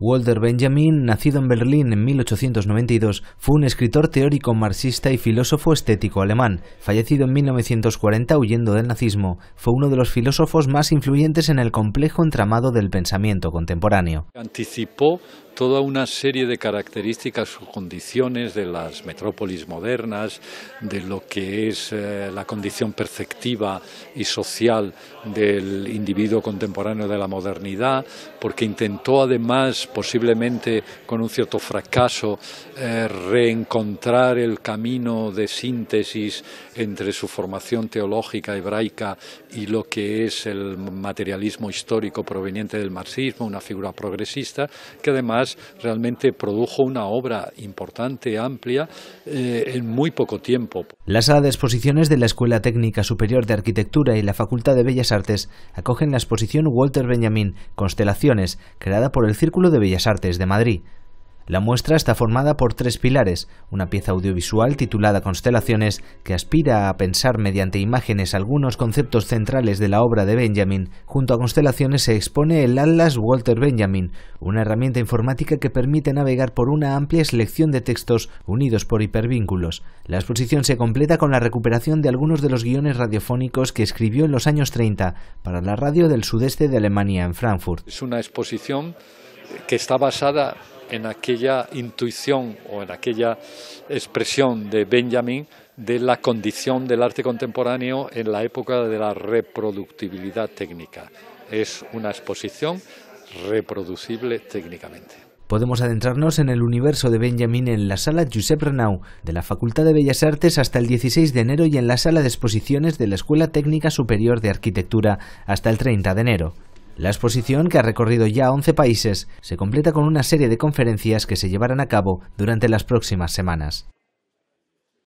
Walter Benjamin, nacido en Berlín en 1892, fue un escritor teórico marxista y filósofo estético alemán. Fallecido en 1940 huyendo del nazismo, fue uno de los filósofos más influyentes en el complejo entramado del pensamiento contemporáneo. Anticipó toda una serie de características o condiciones de las metrópolis modernas, de lo que es eh, la condición perceptiva y social del individuo contemporáneo de la modernidad, porque intentó además posiblemente con un cierto fracaso, eh, reencontrar el camino de síntesis entre su formación teológica hebraica y lo que es el materialismo histórico proveniente del marxismo, una figura progresista, que además realmente produjo una obra importante, amplia, eh, en muy poco tiempo. La sala de exposiciones de la Escuela Técnica Superior de Arquitectura y la Facultad de Bellas Artes acogen la exposición Walter Benjamin, Constelaciones, creada por el Círculo de Bellas Artes de Madrid. La muestra está formada por tres pilares, una pieza audiovisual titulada Constelaciones, que aspira a pensar mediante imágenes algunos conceptos centrales de la obra de Benjamin. Junto a Constelaciones se expone el Atlas Walter Benjamin, una herramienta informática que permite navegar por una amplia selección de textos unidos por hipervínculos. La exposición se completa con la recuperación de algunos de los guiones radiofónicos que escribió en los años 30 para la radio del sudeste de Alemania en Frankfurt. Es una exposición que está basada en aquella intuición o en aquella expresión de Benjamin de la condición del arte contemporáneo en la época de la reproductibilidad técnica. Es una exposición reproducible técnicamente podemos adentrarnos en el universo de Benjamin en la sala Giuseppe Renau de la Facultad de Bellas Artes hasta el 16 de enero y en la sala de exposiciones de la Escuela Técnica Superior de Arquitectura hasta el 30 de enero. La exposición, que ha recorrido ya 11 países, se completa con una serie de conferencias que se llevarán a cabo durante las próximas semanas.